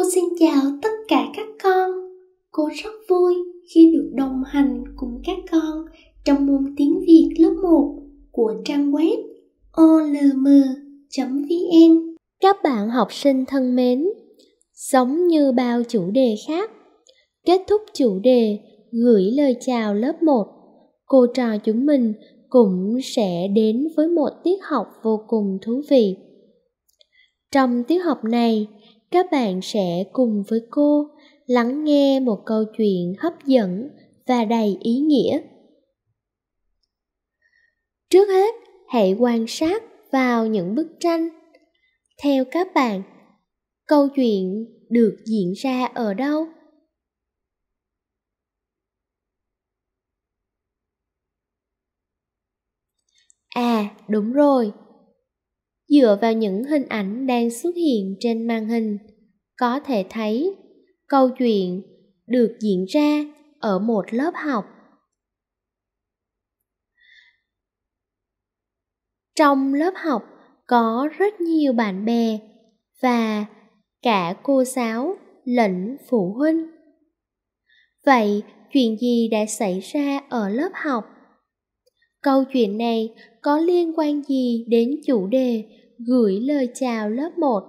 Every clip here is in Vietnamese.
Cô xin chào tất cả các con. Cô rất vui khi được đồng hành cùng các con trong môn tiếng Việt lớp 1 của trang web olm.vn. Các bạn học sinh thân mến, giống như bao chủ đề khác, kết thúc chủ đề gửi lời chào lớp 1, cô trò chúng mình cũng sẽ đến với một tiết học vô cùng thú vị. Trong tiết học này, các bạn sẽ cùng với cô lắng nghe một câu chuyện hấp dẫn và đầy ý nghĩa trước hết hãy quan sát vào những bức tranh theo các bạn câu chuyện được diễn ra ở đâu à đúng rồi dựa vào những hình ảnh đang xuất hiện trên màn hình có thể thấy câu chuyện được diễn ra ở một lớp học trong lớp học có rất nhiều bạn bè và cả cô giáo lẫn phụ huynh vậy chuyện gì đã xảy ra ở lớp học câu chuyện này có liên quan gì đến chủ đề gửi lời chào lớp 1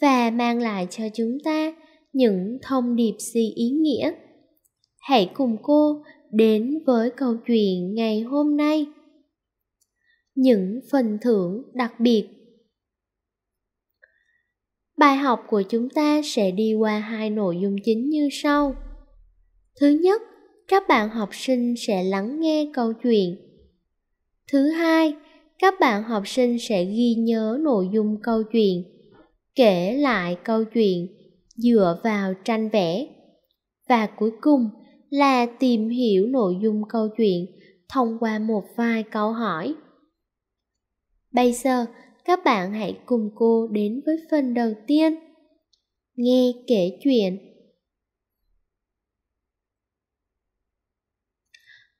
và mang lại cho chúng ta những thông điệp gì ý nghĩa. Hãy cùng cô đến với câu chuyện ngày hôm nay. Những phần thưởng đặc biệt Bài học của chúng ta sẽ đi qua hai nội dung chính như sau. Thứ nhất, các bạn học sinh sẽ lắng nghe câu chuyện. Thứ hai, các bạn học sinh sẽ ghi nhớ nội dung câu chuyện kể lại câu chuyện dựa vào tranh vẽ và cuối cùng là tìm hiểu nội dung câu chuyện thông qua một vài câu hỏi bây giờ các bạn hãy cùng cô đến với phần đầu tiên nghe kể chuyện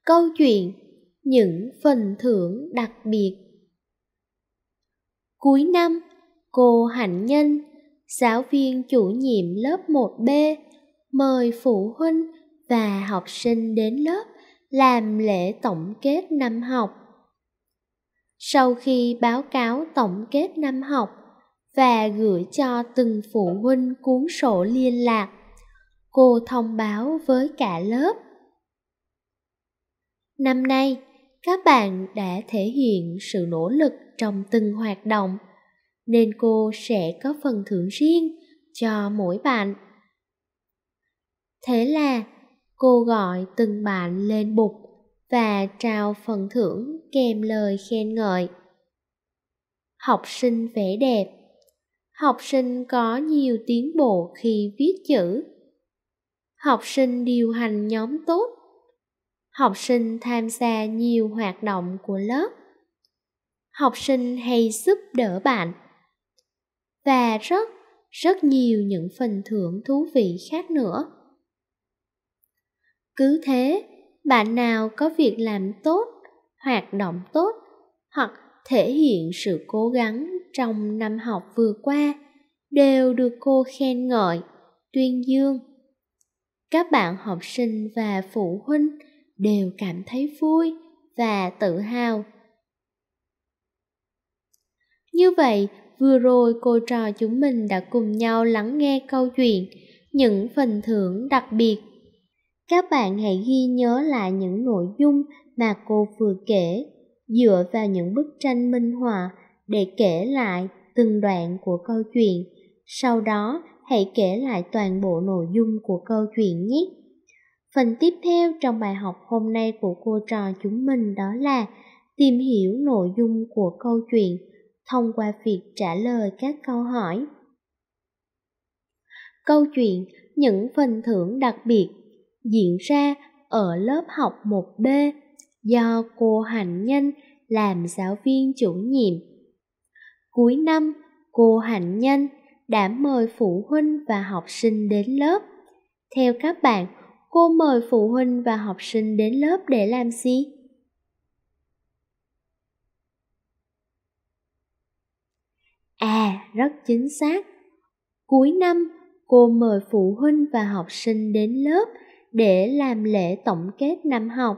câu chuyện những phần thưởng đặc biệt Cuối năm, cô Hạnh Nhân, giáo viên chủ nhiệm lớp 1B, mời phụ huynh và học sinh đến lớp làm lễ tổng kết năm học. Sau khi báo cáo tổng kết năm học và gửi cho từng phụ huynh cuốn sổ liên lạc, cô thông báo với cả lớp. Năm nay, các bạn đã thể hiện sự nỗ lực trong từng hoạt động nên cô sẽ có phần thưởng riêng cho mỗi bạn thế là cô gọi từng bạn lên bục và trao phần thưởng kèm lời khen ngợi học sinh vẽ đẹp học sinh có nhiều tiến bộ khi viết chữ học sinh điều hành nhóm tốt học sinh tham gia nhiều hoạt động của lớp học sinh hay giúp đỡ bạn và rất rất nhiều những phần thưởng thú vị khác nữa cứ thế bạn nào có việc làm tốt hoạt động tốt hoặc thể hiện sự cố gắng trong năm học vừa qua đều được cô khen ngợi tuyên dương các bạn học sinh và phụ huynh đều cảm thấy vui và tự hào như vậy vừa rồi cô trò chúng mình đã cùng nhau lắng nghe câu chuyện những phần thưởng đặc biệt các bạn hãy ghi nhớ lại những nội dung mà cô vừa kể dựa vào những bức tranh minh họa để kể lại từng đoạn của câu chuyện sau đó hãy kể lại toàn bộ nội dung của câu chuyện nhé Phần tiếp theo trong bài học hôm nay của cô trò chúng mình đó là tìm hiểu nội dung của câu chuyện thông qua việc trả lời các câu hỏi. Câu chuyện Những phần thưởng đặc biệt diễn ra ở lớp học 1B do cô Hạnh Nhân làm giáo viên chủ nhiệm. Cuối năm, cô Hạnh Nhân đã mời phụ huynh và học sinh đến lớp. Theo các bạn, cô mời phụ huynh và học sinh đến lớp để làm gì à rất chính xác cuối năm cô mời phụ huynh và học sinh đến lớp để làm lễ tổng kết năm học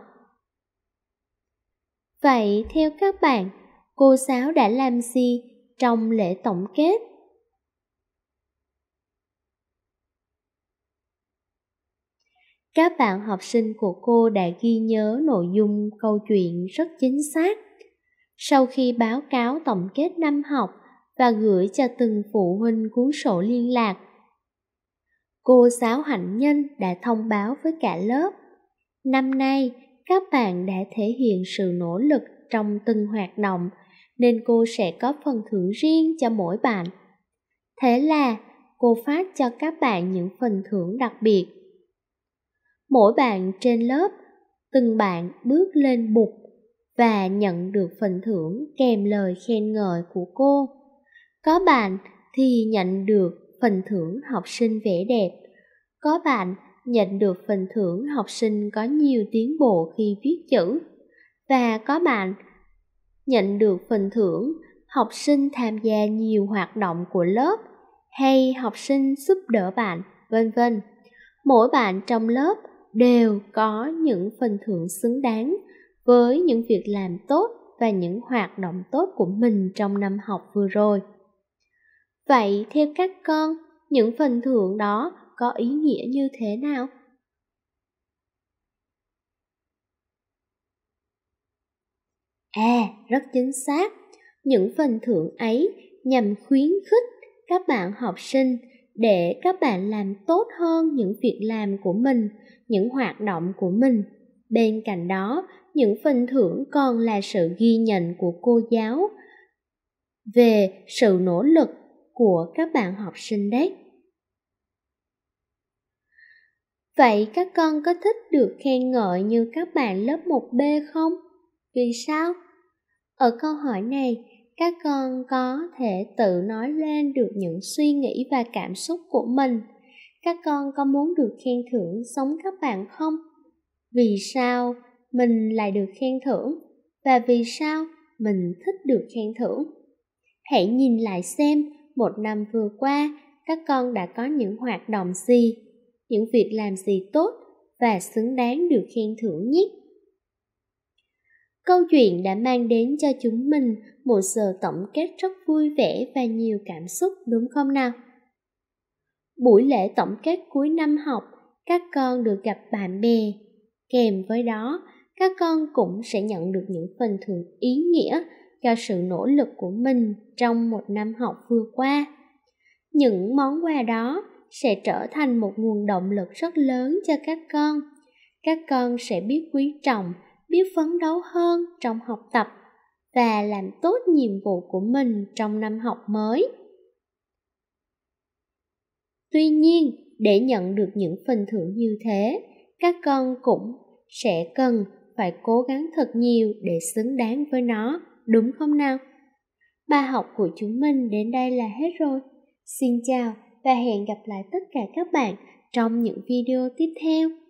vậy theo các bạn cô giáo đã làm gì trong lễ tổng kết Các bạn học sinh của cô đã ghi nhớ nội dung câu chuyện rất chính xác. Sau khi báo cáo tổng kết năm học và gửi cho từng phụ huynh cuốn sổ liên lạc, cô giáo hạnh nhân đã thông báo với cả lớp. Năm nay, các bạn đã thể hiện sự nỗ lực trong từng hoạt động nên cô sẽ có phần thưởng riêng cho mỗi bạn. Thế là cô phát cho các bạn những phần thưởng đặc biệt mỗi bạn trên lớp từng bạn bước lên bục và nhận được phần thưởng kèm lời khen ngợi của cô có bạn thì nhận được phần thưởng học sinh vẻ đẹp có bạn nhận được phần thưởng học sinh có nhiều tiến bộ khi viết chữ và có bạn nhận được phần thưởng học sinh tham gia nhiều hoạt động của lớp hay học sinh giúp đỡ bạn vân vân mỗi bạn trong lớp đều có những phần thưởng xứng đáng với những việc làm tốt và những hoạt động tốt của mình trong năm học vừa rồi. Vậy theo các con, những phần thưởng đó có ý nghĩa như thế nào? À, rất chính xác. Những phần thưởng ấy nhằm khuyến khích các bạn học sinh để các bạn làm tốt hơn những việc làm của mình những hoạt động của mình bên cạnh đó những phần thưởng còn là sự ghi nhận của cô giáo về sự nỗ lực của các bạn học sinh đấy vậy các con có thích được khen ngợi như các bạn lớp 1b không vì sao ở câu hỏi này các con có thể tự nói lên được những suy nghĩ và cảm xúc của mình các con có muốn được khen thưởng sống các bạn không vì sao mình lại được khen thưởng và vì sao mình thích được khen thưởng hãy nhìn lại xem một năm vừa qua các con đã có những hoạt động gì những việc làm gì tốt và xứng đáng được khen thưởng nhất Câu chuyện đã mang đến cho chúng mình một giờ tổng kết rất vui vẻ và nhiều cảm xúc đúng không nào? Buổi lễ tổng kết cuối năm học, các con được gặp bạn bè. Kèm với đó, các con cũng sẽ nhận được những phần thưởng ý nghĩa cho sự nỗ lực của mình trong một năm học vừa qua. Những món quà đó sẽ trở thành một nguồn động lực rất lớn cho các con. Các con sẽ biết quý trọng biết phấn đấu hơn trong học tập và làm tốt nhiệm vụ của mình trong năm học mới tuy nhiên để nhận được những phần thưởng như thế các con cũng sẽ cần phải cố gắng thật nhiều để xứng đáng với nó đúng không nào bài học của chúng mình đến đây là hết rồi xin chào và hẹn gặp lại tất cả các bạn trong những video tiếp theo